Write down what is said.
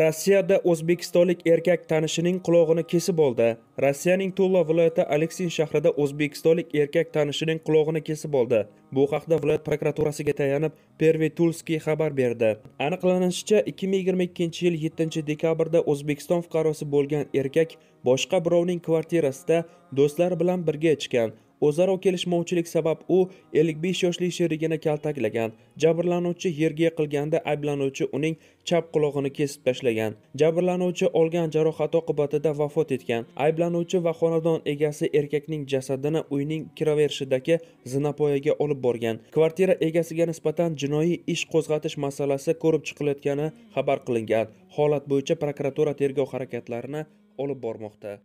rossiyada o'zbekistonlik erkak tanishining qulog'ini kesib oldi rossiyaning tula viloyati aleksin shahrida o'zbekistonlik erkak tanishining qulog'ini kesib oldi bu haqda viloyat prokuraturasiga tayanib perve tulskiy xabar berdi aniqlanishicha 2022 yil 7 dekabrda o'zbekiston fuqarosi bo'lgan erkak boshqa birovning kvartirasida do'stlari bilan birga ichgan o'zaro kelishmovchilik sabab u 55 yoshli sherigini kaltaklagan jabrlanuvchi yerga yiqilganda ayblanuvchi uning chap qulog'ini kesib tashlagan jabrlanuvchi olgan jarohat oqibatida vafot etgan ayblanuvchi va xonadon egasi erkakning jasadini uyning kiraverishidagi zinapoyaga olib borgan kvartira egasiga nisbatan jinoiy ish qo'zg'atish masalasi ko'rib chiqilayotgani xabar qilingan holat bo'yicha prokuratura tergov harakatlarini olib bormoqda